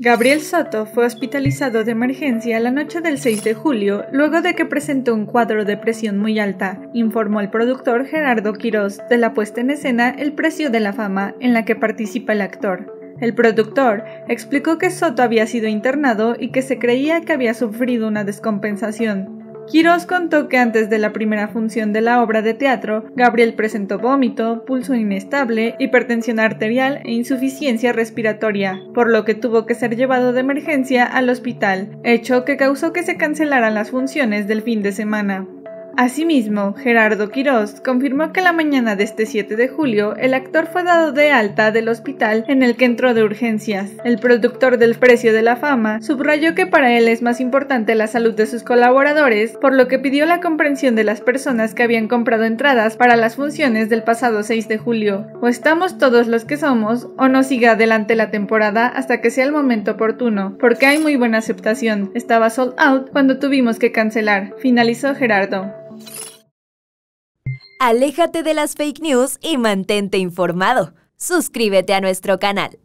Gabriel Soto fue hospitalizado de emergencia la noche del 6 de julio, luego de que presentó un cuadro de presión muy alta, informó el productor Gerardo Quirós de la puesta en escena El Precio de la Fama, en la que participa el actor. El productor explicó que Soto había sido internado y que se creía que había sufrido una descompensación. Quirós contó que antes de la primera función de la obra de teatro, Gabriel presentó vómito, pulso inestable, hipertensión arterial e insuficiencia respiratoria, por lo que tuvo que ser llevado de emergencia al hospital, hecho que causó que se cancelaran las funciones del fin de semana. Asimismo, Gerardo Quirós confirmó que la mañana de este 7 de julio el actor fue dado de alta del hospital en el que entró de urgencias. El productor del Precio de la Fama subrayó que para él es más importante la salud de sus colaboradores, por lo que pidió la comprensión de las personas que habían comprado entradas para las funciones del pasado 6 de julio. O estamos todos los que somos, o no siga adelante la temporada hasta que sea el momento oportuno, porque hay muy buena aceptación. Estaba sold out cuando tuvimos que cancelar, finalizó Gerardo. Aléjate de las fake news y mantente informado. Suscríbete a nuestro canal.